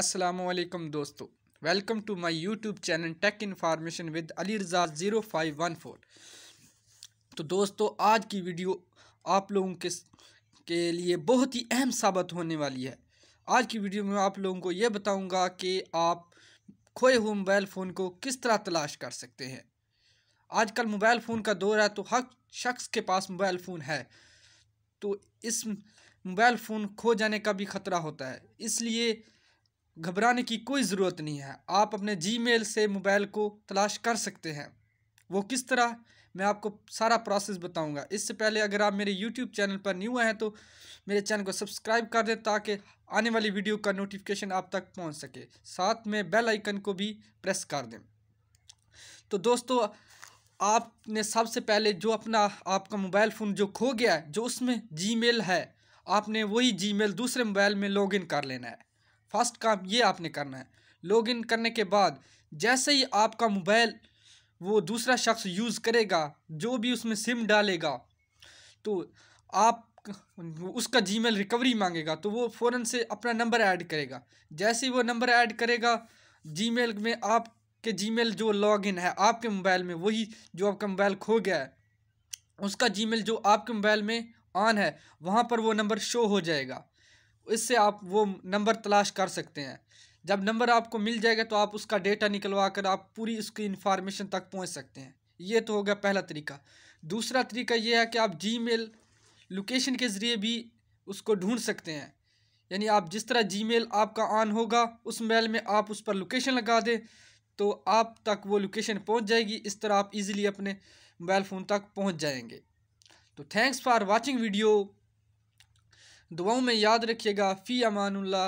असलकम दोस्तों welcome to my YouTube channel tech information with Ali Raza zero five one four तो दोस्तों आज की वीडियो आप लोगों के के लिए बहुत ही अहम साबित होने वाली है आज की वीडियो में आप लोगों को ये बताऊंगा कि आप खोए हुए मोबाइल फ़ोन को किस तरह तलाश कर सकते हैं आजकल मोबाइल फ़ोन का दौर है तो हर शख्स के पास मोबाइल फ़ोन है तो इस मोबाइल फ़ोन खो जाने का भी ख़तरा होता है इसलिए घबराने की कोई ज़रूरत नहीं है आप अपने जीमेल से मोबाइल को तलाश कर सकते हैं वो किस तरह मैं आपको सारा प्रोसेस बताऊंगा इससे पहले अगर आप मेरे यूट्यूब चैनल पर न्यू हैं तो मेरे चैनल को सब्सक्राइब कर दें ताकि आने वाली वीडियो का नोटिफिकेशन आप तक पहुंच सके साथ में बेल आइकन को भी प्रेस कर दें तो दोस्तों आपने सबसे पहले जो अपना आपका मोबाइल फ़ोन जो खो गया है जो उसमें जी है आपने वही जी दूसरे मोबाइल में लॉगिन कर लेना है फर्स्ट काम ये आपने करना है लॉगिन करने के बाद जैसे ही आपका मोबाइल वो दूसरा शख्स यूज़ करेगा जो भी उसमें सिम डालेगा तो आप उसका जीमेल रिकवरी मांगेगा तो वो फ़ौर से अपना नंबर ऐड करेगा जैसे ही वो नंबर ऐड करेगा जीमेल में आपके जीमेल जो लॉगिन है आपके मोबाइल में वही जो आपका मोबाइल खो गया है उसका जीमेल जो आपके मोबाइल में ऑन है वहाँ पर वो नंबर शो हो जाएगा इससे आप वो नंबर तलाश कर सकते हैं जब नंबर आपको मिल जाएगा तो आप उसका डेटा निकलवा कर आप पूरी उसकी इन्फॉर्मेशन तक पहुंच सकते हैं ये तो होगा पहला तरीका दूसरा तरीका ये है कि आप जी मेल लोकेशन के ज़रिए भी उसको ढूंढ सकते हैं यानी आप जिस तरह जी मेल आपका ऑन होगा उस मेल में आप उस पर लोकेशन लगा दें तो आप तक वो लोकेशन पहुँच जाएगी इस तरह आप ईज़िली अपने मोबाइल फ़ोन तक पहुँच जाएंगे तो थैंक्स फॉर वॉचिंग वीडियो दुआओं में याद रखिएगा फ़ी अमानुल्ला